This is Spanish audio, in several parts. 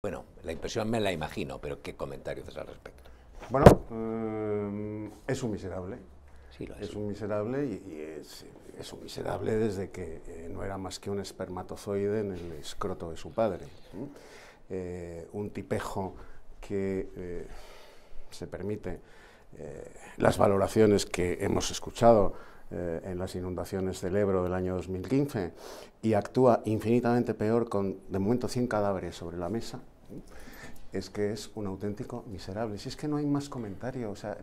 Bueno, la impresión me la imagino, pero ¿qué comentario haces al respecto? Bueno, eh, es un miserable. es. un miserable y, es, un miserable desde que eh, no era más que un espermatozoide en el escroto de su padre. Eh, un tipejo que se permite las valoraciones que hemos escuchado en las inundaciones del Ebro del año 2015 y actúa infinitamente peor con, de momento, 100 cadáveres sobre la mesa, es que es un auténtico miserable. Si es que no hay más comentario. O sea,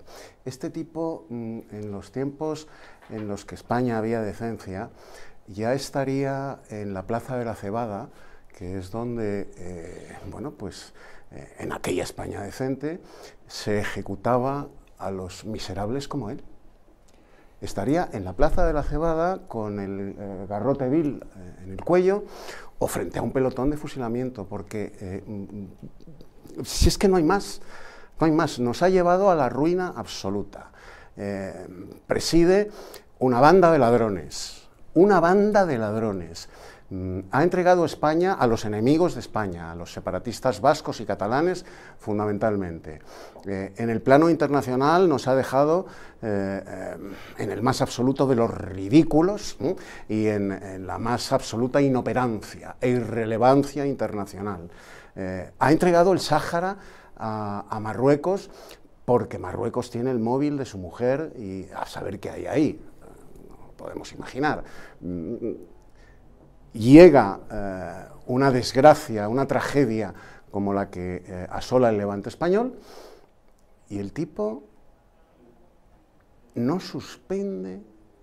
este tipo, mm, en los tiempos en los que España había decencia, ya estaría en la Plaza de la Cebada, que es donde, eh, bueno, pues eh, en aquella España decente se ejecutaba a los miserables como él. Estaría en la Plaza de la Cebada con el eh, garrote vil en el cuello, o frente a un pelotón de fusilamiento, porque eh, mm, mm, si es que no hay más, no hay más, nos ha llevado a la ruina absoluta. Eh, preside una banda de ladrones, una banda de ladrones Mm, ha entregado España a los enemigos de España, a los separatistas vascos y catalanes fundamentalmente. Eh, en el plano internacional nos ha dejado eh, eh, en el más absoluto de los ridículos y en, la más absoluta inoperancia e irrelevancia internacional. ha entregado el Sáhara a, a Marruecos porque Marruecos tiene el móvil de su mujer y a saber qué hay ahí podemos imaginar. Mm, llega eh, una desgracia, una tragedia como la que eh, asola el levante español, y el tipo no suspende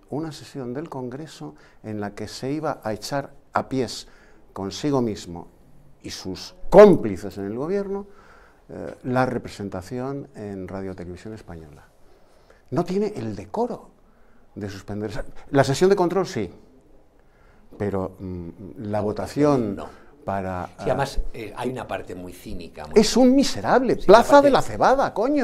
una sesión del Congreso en la que se iba a echar a pies consigo mismo y sus cómplices en el gobierno eh, la representación en Radio Televisión Española. No tiene el decoro de suspender. La sesión de control sí, pero mm, la votación para... Sí, además ah, eh, hay una parte muy cínica. es un miserable, Plaza de la Cebada, coño.